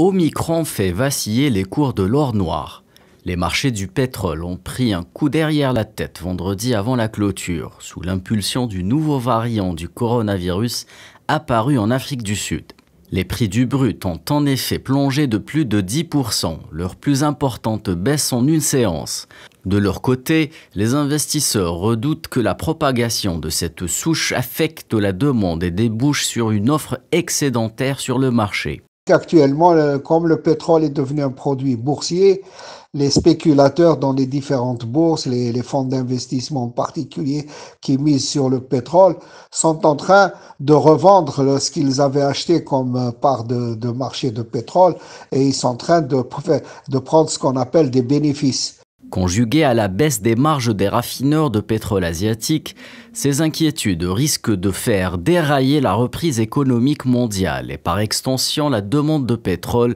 Omicron fait vaciller les cours de l'or noir. Les marchés du pétrole ont pris un coup derrière la tête vendredi avant la clôture, sous l'impulsion du nouveau variant du coronavirus apparu en Afrique du Sud. Les prix du brut ont en effet plongé de plus de 10%, leur plus importante baisse en une séance. De leur côté, les investisseurs redoutent que la propagation de cette souche affecte la demande et débouche sur une offre excédentaire sur le marché. Actuellement, comme le pétrole est devenu un produit boursier, les spéculateurs dans les différentes bourses, les, fonds d'investissement en particulier qui misent sur le pétrole, sont en train de revendre ce qu'ils avaient acheté comme euh, part de, marché de pétrole et ils sont en train de prendre ce qu'on appelle des bénéfices. Conjugué à la baisse des marges des raffineurs de pétrole asiatique, ces inquiétudes risquent de faire dérailler la reprise économique mondiale et par extension la demande de pétrole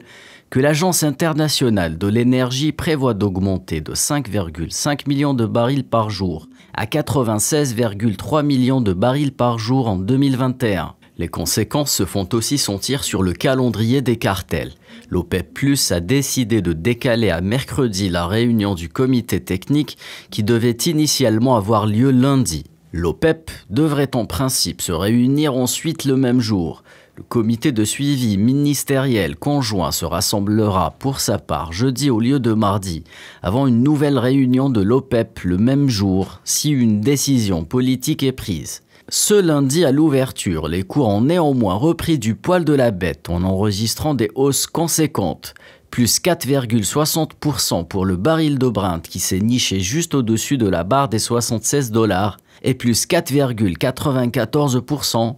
que l'Agence internationale de l'énergie prévoit d'augmenter de 5,5 millions de barils par jour à 96,3 millions de barils par jour en 2021. Les conséquences se font aussi sentir sur le calendrier des cartels. L'OPEP Plus a décidé de décaler à mercredi la réunion du comité technique qui devait initialement avoir lieu lundi. L'OPEP devrait en principe se réunir ensuite le même jour. Le comité de suivi ministériel conjoint se rassemblera pour sa part jeudi au lieu de mardi, avant une nouvelle réunion de l'OPEP le même jour, si une décision politique est prise. Ce lundi à l'ouverture, les cours ont néanmoins repris du poil de la bête en enregistrant des hausses conséquentes. Plus 4,60% pour le baril de Brent qui s'est niché juste au-dessus de la barre des 76 dollars et plus 4,94%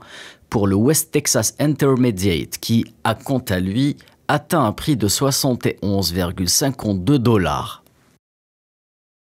pour le West Texas Intermediate qui à quant à lui atteint un prix de 71,52 dollars.